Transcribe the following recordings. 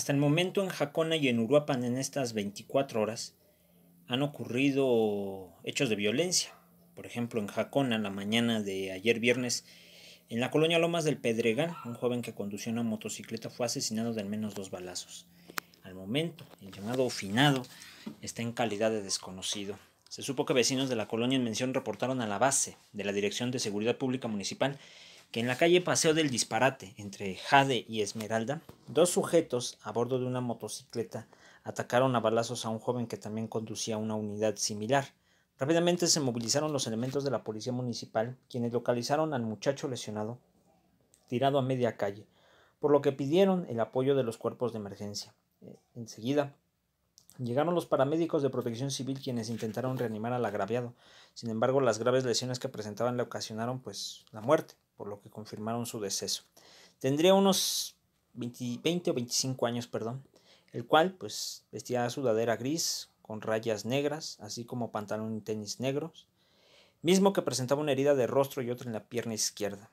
Hasta el momento en Jacona y en Uruapan en estas 24 horas han ocurrido hechos de violencia. Por ejemplo, en Jacona, la mañana de ayer viernes, en la colonia Lomas del Pedregal, un joven que conducía una motocicleta fue asesinado de al menos dos balazos. Al momento, el llamado finado está en calidad de desconocido. Se supo que vecinos de la colonia en mención reportaron a la base de la Dirección de Seguridad Pública Municipal que en la calle Paseo del Disparate, entre Jade y Esmeralda, dos sujetos a bordo de una motocicleta atacaron a balazos a un joven que también conducía una unidad similar. Rápidamente se movilizaron los elementos de la policía municipal, quienes localizaron al muchacho lesionado, tirado a media calle, por lo que pidieron el apoyo de los cuerpos de emergencia. Eh, enseguida, Llegaron los paramédicos de protección civil quienes intentaron reanimar al agraviado. Sin embargo, las graves lesiones que presentaban le ocasionaron pues la muerte, por lo que confirmaron su deceso. Tendría unos 20, o 25 años, perdón, el cual pues vestía sudadera gris con rayas negras, así como pantalón y tenis negros, mismo que presentaba una herida de rostro y otra en la pierna izquierda.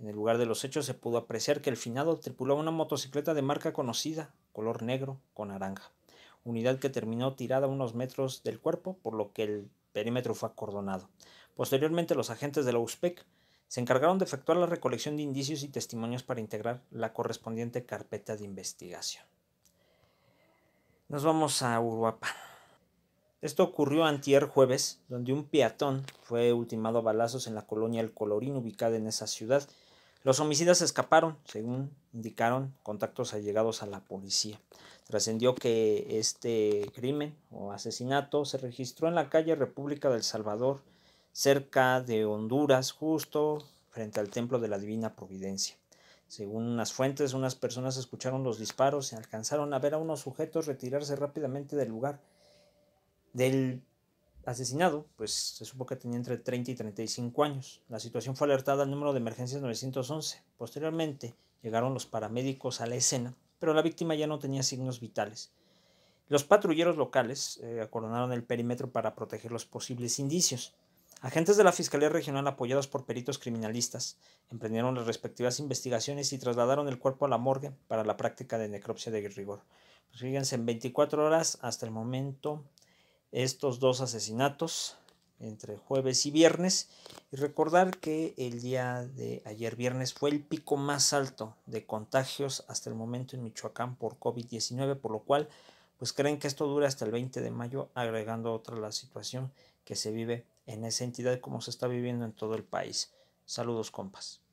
En el lugar de los hechos se pudo apreciar que el finado tripulaba una motocicleta de marca conocida, color negro con naranja unidad que terminó tirada a unos metros del cuerpo, por lo que el perímetro fue acordonado. Posteriormente, los agentes de la USPEC se encargaron de efectuar la recolección de indicios y testimonios para integrar la correspondiente carpeta de investigación. Nos vamos a Uruapan. Esto ocurrió antier jueves, donde un peatón fue ultimado a balazos en la colonia El Colorín ubicada en esa ciudad los homicidas escaparon, según indicaron contactos allegados a la policía. Trascendió que este crimen o asesinato se registró en la calle República del Salvador, cerca de Honduras, justo frente al Templo de la Divina Providencia. Según unas fuentes, unas personas escucharon los disparos y alcanzaron a ver a unos sujetos retirarse rápidamente del lugar. Del asesinado, pues se supo que tenía entre 30 y 35 años. La situación fue alertada al número de emergencias 911. Posteriormente llegaron los paramédicos a la escena, pero la víctima ya no tenía signos vitales. Los patrulleros locales eh, coronaron el perímetro para proteger los posibles indicios. Agentes de la Fiscalía Regional apoyados por peritos criminalistas emprendieron las respectivas investigaciones y trasladaron el cuerpo a la morgue para la práctica de necropsia de rigor. Pues, fíjense, en 24 horas hasta el momento estos dos asesinatos entre jueves y viernes. Y recordar que el día de ayer viernes fue el pico más alto de contagios hasta el momento en Michoacán por COVID-19, por lo cual pues creen que esto dura hasta el 20 de mayo, agregando otra la situación que se vive en esa entidad como se está viviendo en todo el país. Saludos compas.